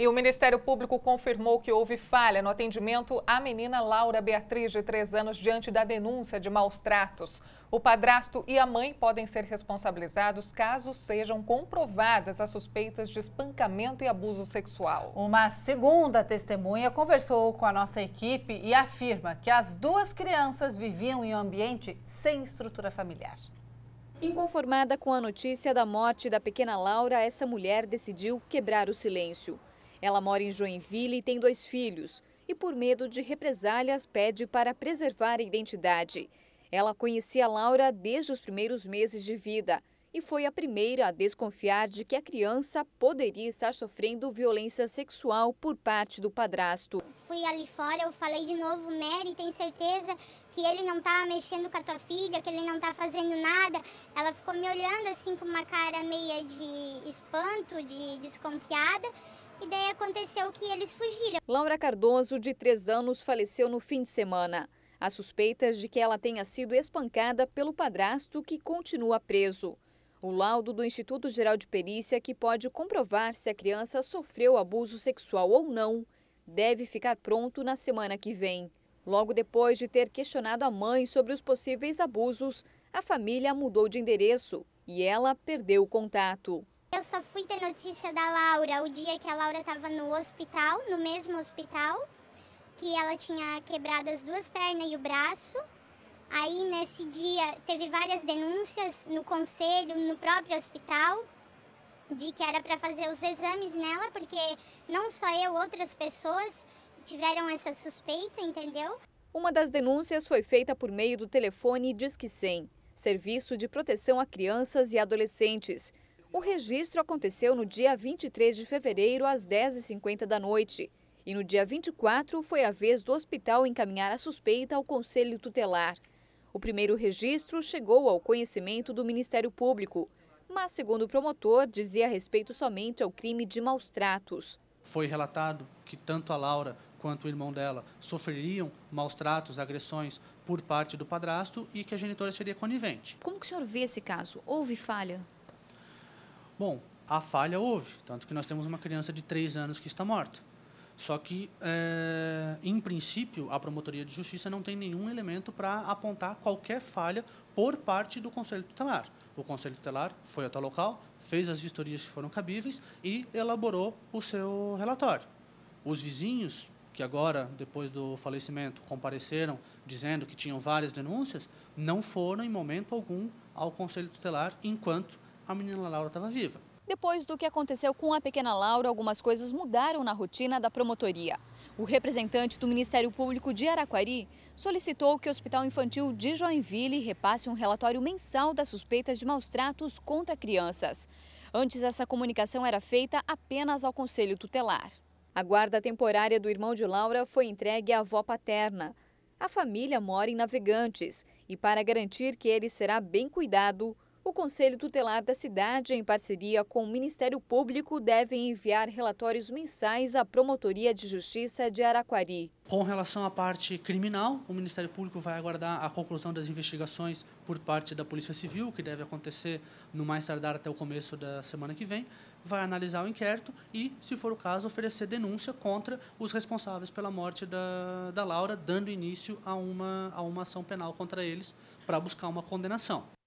E o Ministério Público confirmou que houve falha no atendimento à menina Laura Beatriz, de 3 anos, diante da denúncia de maus tratos. O padrasto e a mãe podem ser responsabilizados caso sejam comprovadas as suspeitas de espancamento e abuso sexual. Uma segunda testemunha conversou com a nossa equipe e afirma que as duas crianças viviam em um ambiente sem estrutura familiar. Inconformada com a notícia da morte da pequena Laura, essa mulher decidiu quebrar o silêncio. Ela mora em Joinville e tem dois filhos. E por medo de represálias, pede para preservar a identidade. Ela conhecia Laura desde os primeiros meses de vida e foi a primeira a desconfiar de que a criança poderia estar sofrendo violência sexual por parte do padrasto. Fui ali fora, eu falei de novo, Mary, tem certeza que ele não tá mexendo com a tua filha, que ele não tá fazendo nada. Ela ficou me olhando assim com uma cara meia de espanto, de desconfiada. E daí aconteceu que eles fugiram. Laura Cardoso, de 3 anos, faleceu no fim de semana. Há suspeitas de que ela tenha sido espancada pelo padrasto que continua preso o laudo do Instituto Geral de Perícia, que pode comprovar se a criança sofreu abuso sexual ou não, deve ficar pronto na semana que vem. Logo depois de ter questionado a mãe sobre os possíveis abusos, a família mudou de endereço e ela perdeu o contato. Eu só fui ter notícia da Laura o dia que a Laura estava no hospital, no mesmo hospital, que ela tinha quebrado as duas pernas e o braço. Aí nesse dia teve várias denúncias no conselho, no próprio hospital, de que era para fazer os exames nela, porque não só eu, outras pessoas tiveram essa suspeita, entendeu? Uma das denúncias foi feita por meio do telefone Disque 100, Serviço de Proteção a Crianças e Adolescentes. O registro aconteceu no dia 23 de fevereiro, às 10h50 da noite. E no dia 24 foi a vez do hospital encaminhar a suspeita ao Conselho Tutelar. O primeiro registro chegou ao conhecimento do Ministério Público, mas, segundo o promotor, dizia respeito somente ao crime de maus tratos. Foi relatado que tanto a Laura quanto o irmão dela sofreriam maus tratos, agressões por parte do padrasto e que a genitora seria conivente. Como que o senhor vê esse caso? Houve falha? Bom, a falha houve, tanto que nós temos uma criança de 3 anos que está morta. Só que, é, em princípio, a Promotoria de Justiça não tem nenhum elemento para apontar qualquer falha por parte do Conselho Tutelar. O Conselho Tutelar foi até o local, fez as vistorias que foram cabíveis e elaborou o seu relatório. Os vizinhos, que agora, depois do falecimento, compareceram dizendo que tinham várias denúncias, não foram, em momento algum, ao Conselho Tutelar enquanto a menina Laura estava viva. Depois do que aconteceu com a pequena Laura, algumas coisas mudaram na rotina da promotoria. O representante do Ministério Público de Araquari solicitou que o Hospital Infantil de Joinville repasse um relatório mensal das suspeitas de maus tratos contra crianças. Antes, essa comunicação era feita apenas ao Conselho Tutelar. A guarda temporária do irmão de Laura foi entregue à avó paterna. A família mora em Navegantes e, para garantir que ele será bem cuidado, o Conselho Tutelar da cidade, em parceria com o Ministério Público, deve enviar relatórios mensais à Promotoria de Justiça de Araquari. Com relação à parte criminal, o Ministério Público vai aguardar a conclusão das investigações por parte da Polícia Civil, que deve acontecer no mais tardar até o começo da semana que vem. Vai analisar o inquérito e, se for o caso, oferecer denúncia contra os responsáveis pela morte da, da Laura, dando início a uma, a uma ação penal contra eles para buscar uma condenação.